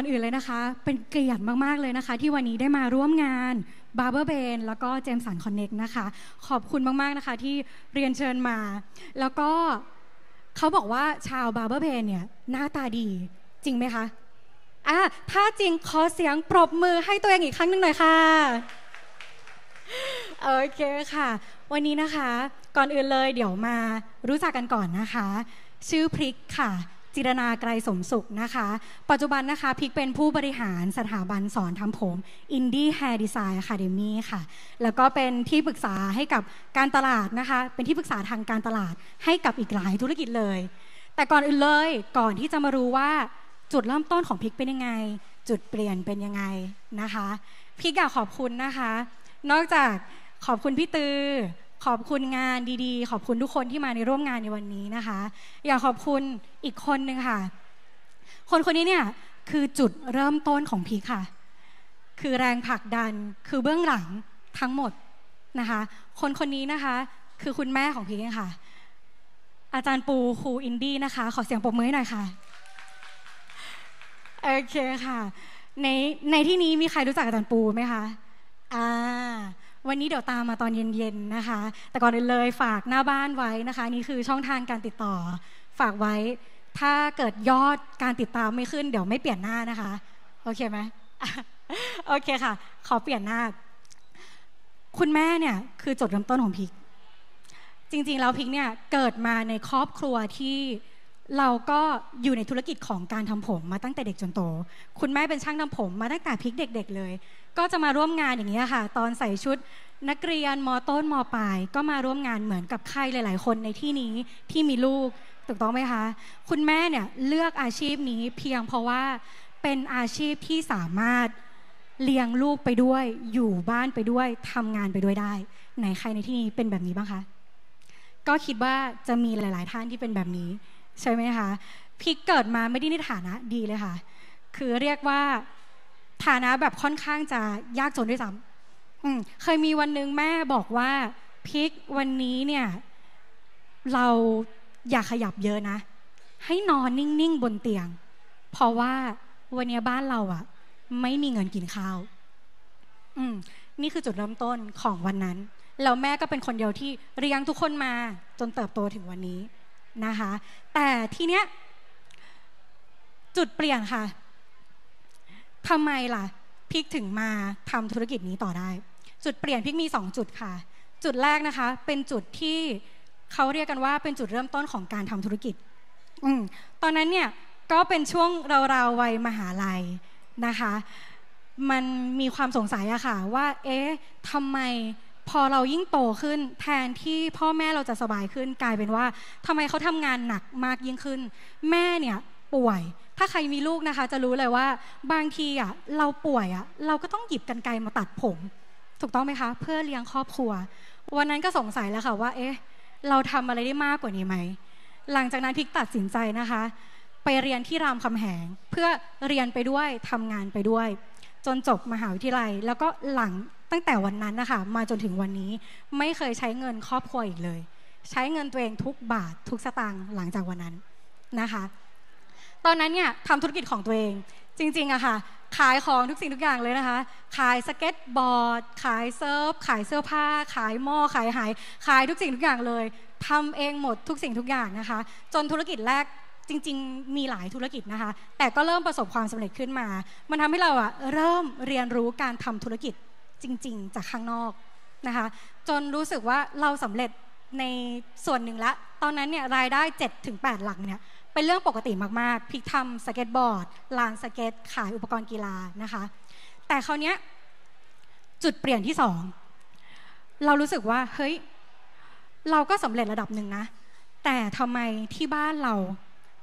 อนอื่นเลยนะคะ เป็นเกียรติมากๆเลยนะคะ ที่วันนี้ได้มาร่วมงาน b a r b e r b a n แล้วก็เจมสันคอนเน็ c นะคะขอบคุณมากๆนะคะ ที่เรียนเชิญมา แล้วก็เขาบอกว่าชาว b a r b e r b a n เนี่ยหน้าตาดี จริงไหมคะอ่ะถ้าจริงขอเสียงปรบมือให้ตัวเองอีกครั้งหนึ่งหน่อยค่ะโอเคค่ะ วันนี้นะคะ ก่อนอื่นเลย เดี๋ยวมารู้จักกันก่อนนะคะ ชื่อพริกค่ะจิรนาไกรสมสุขนะคะ ปัจจุบันนะคะพิกเป็นผู้บริหารสถาบันสอนทำผม Indie Hair Design Academy ค่ะ แล้วก็เป็นที่ปรึกษาให้กับการตลาดนะคะ เป็นที่ปรึกษาทางการตลาดให้กับอีกหลายธุรกิจเลย แต่ก่อนอื่นเลย ก่อนที่จะมารู้ว่าจุดเริ่มต้นของพิกเป็นยังไง จุดเปลี่ยนเป็นยังไงนะคะ พิกอยากขอบคุณนะคะ นอกจากขอบคุณพี่ตือขอบคุณงานดีๆ ขอบคุณทุกคนที่มาในร่วมงานในวันนี้นะคะ อยากขอบคุณอีกคนหนึ่งค่ะ คนคนนี้เนี่ย คือจุดเริ่มต้นของพีค่ะ คือแรงผลักดัน คือเบื้องหลังทั้งหมดนะคะ คนคนนี้นะคะ คือคุณแม่ของพีค่ะ อาจารย์ปูครูอินดี้นะคะ ขอเสียงปรบมือหน่อยค่ะโอเคค่ะในในที่นี้มีใครรู้จักอาจารย์ปูไหมคะอ่าวันนี้เดี๋ยวตามมาตอนเย็นๆนะคะ แต่ก่อนอื่นเลยฝากหน้าบ้านไว้นะคะ นี่คือช่องทางการติดต่อ ฝากไว้ ถ้าเกิดยอดการติดตามไม่ขึ้นเดี๋ยวไม่เปลี่ยนหน้านะคะ โอเคไหมโอเคค่ะ ขอเปลี่ยนหน้า คุณแม่เนี่ย คือจุดเริ่มต้นของพิก จริงๆแล้วพิกเนี่ยเกิดมาในครอบครัวที่เราก็อยู่ในธุรกิจของการทำผมมาตั้งแต่เด็กจนโต คุณแม่เป็นช่างทำผม มาตั้งแต่พิกเด็กๆเลย ก็จะมาร่วมงานอย่างนี้ค่ะ ตอนใส่ชุด นักเรียนมต้นมปลายก็มาร่วมงานเหมือนกับใครหลาย ๆ คนในที่นี้ที่มีลูกถูกต้องไหมคะ คุณแม่เนี่ยเลือกอาชีพนี้เพียงเพราะว่าเป็นอาชีพที่สามารถเลี้ยงลูกไปด้วยอยู่บ้านไปด้วยทำงานไปด้วยได้ ไหนใครในที่นี้เป็นแบบนี้บ้างคะ ก็คิดว่าจะมีหลาย ๆท่านที่เป็นแบบนี้ใช่ไหมคะพิกเกิดมาไม่ได้ในฐานะ ดีเลยค่ะ คือเรียกว่าฐานะแบบค่อนข้างจะยากจนด้วยซ้ำเคยมีวันนึงแม่บอกว่า พิกวันนี้เนี่ย เราอย่าขยับเยอะนะให้นอนนิ่งๆบนเตียง เพราะว่าวันนี้บ้านเราอะไม่มีเงินกินข้าว อืม นี่คือจุดเริ่มต้นของวันนั้นแล้วแม่ก็เป็นคนเดียวที่เลี้ยงทุกคนมาจนเติบโตถึงวันนี้นะคะแต่ทีเนี้ยจุดเปลี่ยนค่ะทำไมล่ะ พิกถึงมาทำธุรกิจนี้ต่อได้ จุดเปลี่ยนพิกมี2จุดค่ะ จุดแรกนะคะ เป็นจุดที่เขาเรียกกันว่าเป็นจุดเริ่มต้นของการทำธุรกิจอตอนนั้นเนี่ยก็เป็นช่วงราวๆวัยมหาลัยนะคะ มันมีความสงสัยอะค่ะ ว่า เอ๊ะทำไมพอเรายิ่งโตขึ้นแทนที่พ่อแม่เราจะสบายขึ้น กลายเป็นว่า ทำไมเขาทำงานหนักมากยิ่งขึ้น แม่เนี่ย ป่วย ถ้าใครมีลูกนะคะ จะรู้เลยว่า บางทีอ่ะเราป่วยอ่ะเราก็ต้องหยิบกันไกลมาตัดผม ถูกต้องไหมคะ เพื่อเลี้ยงครอบครัว วันนั้นก็สงสัยแล้วค่ะว่า เอ๊ะ เราทำอะไรได้มากกว่านี้ไหมหลังจากนั้นพิกตัดสินใจนะคะ ไปเรียนที่รามคำแหงเพื่อเรียนไปด้วยทำงานไปด้วย จนจบมหาวิทยาลัย แล้วก็หลังตั้งแต่วันนั้นนะคะมาจนถึงวันนี้ไม่เคยใช้เงินครอบครัวอีกเลย ใช้เงินตัวเองทุกบาททุกสตางค์หลังจากวันนั้นนะคะตอนนั้นเนี่ยทำธุรกิจของตัวเองจริงๆอะค่ะขายของทุกสิ่งทุกอย่างเลยนะคะขายสเก็ตบอร์ดขายเซิร์ฟขายเสื้อผ้า ขายหม้อ ขายหายขายทุกสิ่งทุกอย่างเลย ทำเองหมดทุกสิ่งทุกอย่างนะคะจนธุรกิจแรกจริงๆมีหลายธุรกิจนะคะแต่ก็เริ่มประสบความสำเร็จขึ้นมา มันทำให้เราอะเริ่มเรียนรู้การทำธุรกิจจริง ๆจากข้างนอกนะคะจนรู้สึกว่าเราสำเร็จในส่วนหนึ่งละตอนนั้นเนี่ยรายได้7แหลักเนี่ยเป็นเรื่องปกติมากๆ พิกทำสเก็ตบอร์ดลานสเก็ต ขายอุปกรณ์กีฬานะคะแต่คราวนี้จุดเปลี่ยนที่สองเรารู้สึกว่าเฮ้ยเราก็สำเร็จระดับหนึ่งนะแต่ทำไมที่บ้านเรา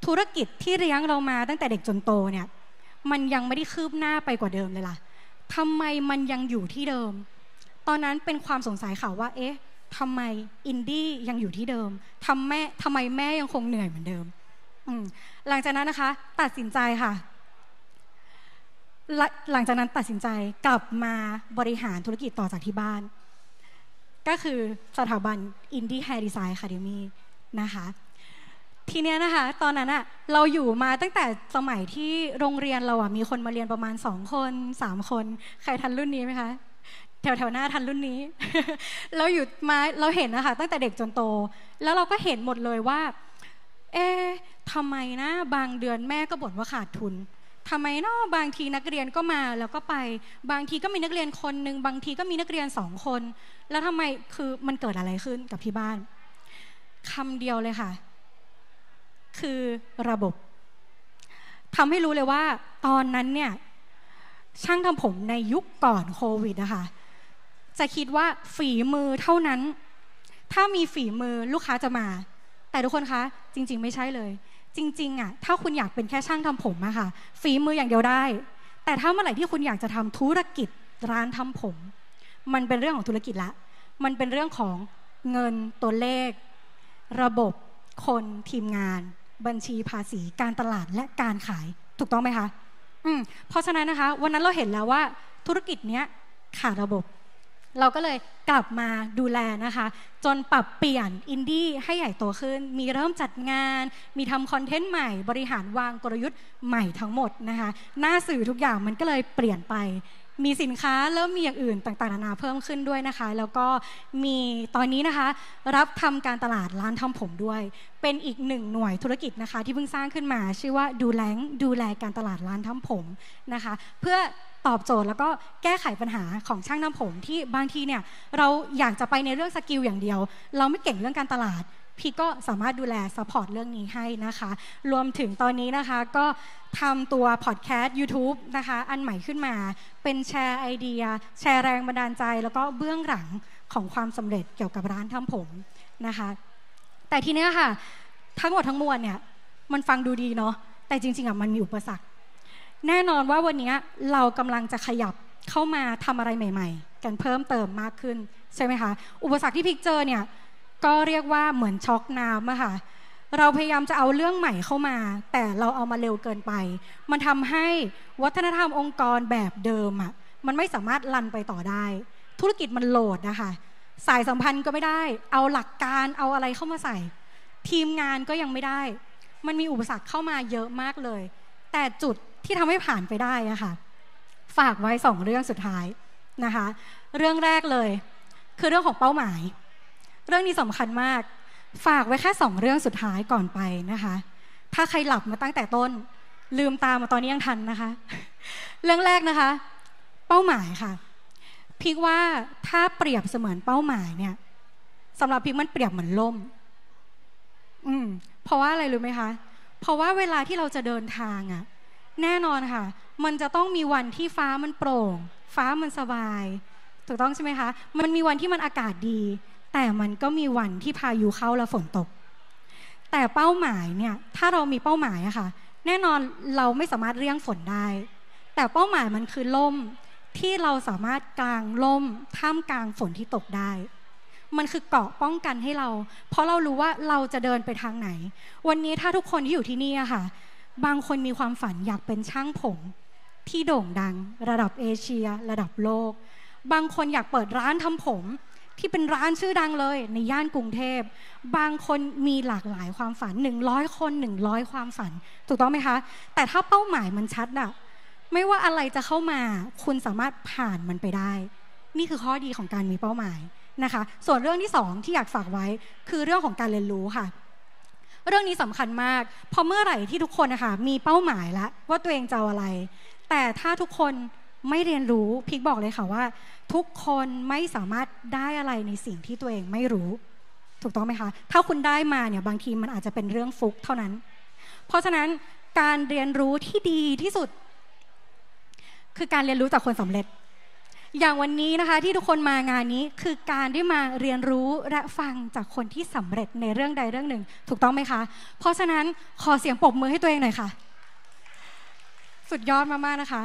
ธุรกิจที่เลี้ยงเรามาตั้งแต่เด็กจนโตเนี่ยมันยังไม่ได้คืบหน้าไปกว่าเดิมเลยล่ะทำไมมันยังอยู่ที่เดิม ตอนนั้นเป็นความสงสัยค่ะว่า เอ๊ะทำไมอินดี้ยังอยู่ที่เดิมทำแม่ทำไมแม่ยังคงเหนื่อยเหมือนเดิมหลังจากนั้นนะคะ ตัดสินใจค่ะ หลังจากนั้นตัดสินใจกลับมาบริหารธุรกิจต่อจากที่บ้าน ก็คือสถาบันอินดี้ไฮรดีไซน์คาเดมีนะคะทีเนี้ยนะคะตอนนั้นอะเราอยู่มาตั้งแต่สมัยที่โรงเรียนเราอะมีคนมาเรียนประมาณสองคนสามคนใครทันรุ่นนี้ไหมคะแถวๆหน้าทันรุ่นนี้ เราอยู่มาเราเห็นนะคะ ตั้งแต่เด็กจนโต แล้วเราก็เห็นหมดเลยว่า เอ๊ะทำไมนะ บางเดือนแม่ก็บ่นว่าขาดทุนทำไมเนาะบางทีนักเรียนก็มา แล้วก็ไป บางทีก็มีนักเรียนคนหนึ่งบางทีก็มีนักเรียนสองคน แล้วทำไมคือมันเกิดอะไรขึ้นกับพี่บ้านคำเดียวเลยค่ะคือระบบทำให้รู้เลยว่า ตอนนั้นเนี่ยช่างทำผมในยุคก่อนโควิดนะคะจะคิดว่าฝีมือเท่านั้น ถ้ามีฝีมือลูกค้าจะมา แต่ทุกคนคะจริง ๆ ไม่ใช่เลย จริงๆอะถ้าคุณอยากเป็นแค่ช่างทำผมอะค่ะฝีมืออย่างเดียวได้ แต่ถ้าเมื่อไหร่ที่คุณอยากจะทำธุรกิจร้านทำผม มันเป็นเรื่องของธุรกิจละมันเป็นเรื่องของเงินตัวเลข ระบบคนทีมงานบัญชีภาษีการตลาดและการขายถูกต้องไหมคะอืมเพราะฉะนั้นนะคะ วันนั้นเราเห็นแล้วว่าธุรกิจเนี้ยขาดระบบ เราก็เลยกลับมาดูแลนะคะ จนปรับเปลี่ยนอินดี้ให้ใหญ่โตขึ้น มีเริ่มจัดงาน มีทำคอนเทนต์ใหม่บริหารวางกลยุทธ์ใหม่ทั้งหมดนะคะหน้าสื่อทุกอย่างมันก็เลยเปลี่ยนไปมีสินค้าเริ่มมีอย่างอื่นต่างๆนานาเพิ่มขึ้นด้วยนะคะ แล้วก็มีตอนนี้นะคะ รับทำการตลาดร้านทำผมด้วย เป็นอีกหนึ่งหน่วยธุรกิจนะคะที่เพิ่งสร้างขึ้นมา ชื่อว่าดูแลดูแลการตลาดร้านทำผมนะคะ เพื่อตอบโจทย์แล้วก็แก้ไขปัญหาของช่างทำผมที่บางทีเนี่ยเราอยากจะไปในเรื่องสกิลอย่างเดียว เราไม่เก่งเรื่องการตลาดพี่ก็สามารถดูแลซัพพอร์ตเรื่องนี้ให้นะคะ รวมถึงตอนนี้นะคะ ก็ทำตัวพอดแคสต์ YouTube นะคะ อันใหม่ขึ้นมาเป็นแชร์ไอเดีย แชร์แรงบันดาลใจ แล้วก็เบื้องหลังของความสำเร็จเกี่ยวกับร้านทำผมนะคะ แต่ทีเนี้ยค่ะ ทั้งหมดทั้งมวลเนี่ยมันฟังดูดีเนาะแต่จริงๆอ่ะมันมีอุปสรรคแน่นอนว่าวันนี้เรากำลังจะขยับเข้ามาทำอะไรใหม่ๆ กันเพิ่มเติมมากขึ้นใช่ไหมคะอุปสรรคที่พิกเจอเนี่ยก็เรียกว่าเหมือนช็อกน้ำอะค่ะ เราพยายามจะเอาเรื่องใหม่เข้ามา แต่เราเอามาเร็วเกินไป มันทำให้วัฒนธรรมองค์กรแบบเดิมอะมันไม่สามารถลันไปต่อได้ ธุรกิจมันโหลดนะคะสายสัมพันธ์ก็ไม่ได้ เอาหลักการเอาอะไรเข้ามาใส่ ทีมงานก็ยังไม่ได้ มันมีอุปสรรคเข้ามาเยอะมากเลย แต่จุดที่ทำให้ผ่านไปได้อะค่ะฝากไว้สองเรื่องสุดท้ายนะคะเรื่องแรกเลยคือเรื่องของเป้าหมายเรื่องนี้สำคัญมาก ฝากไว้แค่สองเรื่องสุดท้ายก่อนไปนะคะ ถ้าใครหลับมาตั้งแต่ต้น ลืมตามาตอนนี้ยังทันนะคะ เรื่องแรกนะคะ เป้าหมายค่ะ พิกว่าถ้าเปรียบเสมือนเป้าหมายเนี่ยสำหรับพิกมันเปรียบเหมือนล่ม อืมเพราะว่าอะไรรู้ไหมคะ เพราะว่าเวลาที่เราจะเดินทางอะแน่นอนค่ะ มันจะต้องมีวันที่ฟ้ามันโปร่ง ฟ้ามันสบายถูกต้องใช่ไหมคะ มันมีวันที่มันอากาศดีแต่มันก็มีวันที่พายุเข้าและฝนตก แต่เป้าหมายเนี่ย ถ้าเรามีเป้าหมายอะคะ่ะ แน่นอนเราไม่สามารถเลี่ยงฝนได้ แต่เป้าหมายมันคือล่มที่เราสามารถกลางล่ม ท่ามกลางฝนที่ตกได้ มันคือเกาะป้องกันให้เรา เพราะเรารู้ว่าเราจะเดินไปทางไหน วันนี้ถ้าทุกคนที่อยู่ที่นี่อะค่ะ บางคนมีความฝันอยากเป็นช่างผม ที่โด่งดัง ระดับเอเชีย ระดับโลก บางคนอยากเปิดร้านทำผมที่เป็นร้านชื่อดังเลย ในย่านกรุงเทพ บางคนมีหลากหลายความฝันหนึ่งร้อยคนหนึ่งร้อยความฝัน ถูกต้องไหมคะ แต่ถ้าเป้าหมายมันชัดอะไม่ว่าอะไรจะเข้ามา คุณสามารถผ่านมันไปได้ นี่คือข้อดีของการมีเป้าหมายนะคะ ส่วนเรื่องที่สองที่อยากฝากไว้คือเรื่องของการเรียนรู้ค่ะ เรื่องนี้สำคัญมากพอเมื่อไหร่ที่ทุกคนนะคะมีเป้าหมายแล้วว่าตัวเองจะอะไร แต่ถ้าทุกคนไม่เรียนรู้พิกบอกเลยค่ะว่า ทุกคนไม่สามารถได้อะไรในสิ่งที่ตัวเองไม่รู้ ถูกต้องไหมคะ ถ้าคุณได้มาเนี่ยบางทีมันอาจจะเป็นเรื่องฟุกเท่านั้น เพราะฉะนั้นการเรียนรู้ที่ดีที่สุด คือการเรียนรู้จากคนสำเร็จ อย่างวันนี้นะคะ ที่ทุกคนมางานนี้คือการได้มาเรียนรู้และฟังจากคนที่สำเร็จในเรื่องใดเรื่องหนึ่ง ถูกต้องไหมคะ เพราะฉะนั้นขอเสียงปรบมือให้ตัวเองหน่อยค่ะสุดยอดมากๆนะคะ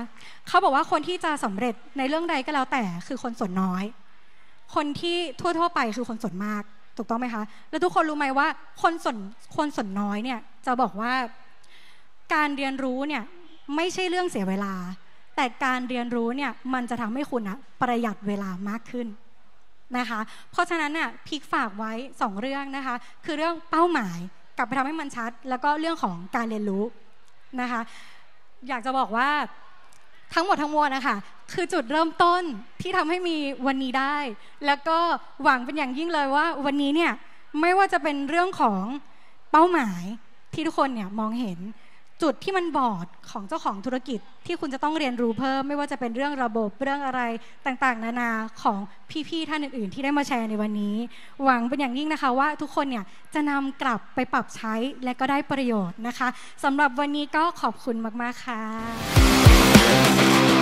เขาบอกว่าคนที่จะสำเร็จในเรื่องใดก็แล้วแต่คือคนส่วนน้อย คนที่ทั่วๆ ไปคือคนส่วนมาก ถูกต้องไหมคะ แล้วทุกคนรู้ไหมว่าคนส่วนคนส่วนน้อยเนี่ย จะบอกว่าการเรียนรู้เนี่ยไม่ใช่เรื่องเสียเวลา แต่การเรียนรู้เนี่ยมันจะทำให้คุณอะประหยัดเวลามากขึ้นนะคะ เพราะฉะนั้นน่ะพิกฝากไว้2เรื่องนะคะ คือเรื่องเป้าหมายกลับไปทำให้มันชัด แล้วก็เรื่องของการเรียนรู้นะคะอยากจะบอกว่า ทั้งหมดทั้งมวลนะคะคือจุดเริ่มต้นที่ทำให้มีวันนี้ได้ แล้วก็หวังเป็นอย่างยิ่งเลยว่า วันนี้เนี่ยไม่ว่าจะเป็นเรื่องของเป้าหมายที่ทุกคนเนี่ยมองเห็นจุดที่มันบอดของเจ้าของธุรกิจที่คุณจะต้องเรียนรู้เพิ่มไม่ว่าจะเป็นเรื่องระบบเรื่องอะไรต่างๆ นานาของพี่ๆท่านอื่น ๆ ที่ได้มาแชร์ในวันนี้ หวังเป็นอย่างยิ่งนะคะว่าทุกคนเนี่ยจะนำกลับไปปรับใช้และก็ได้ประโยชน์นะคะ สำหรับวันนี้ก็ขอบคุณมากๆค่ะ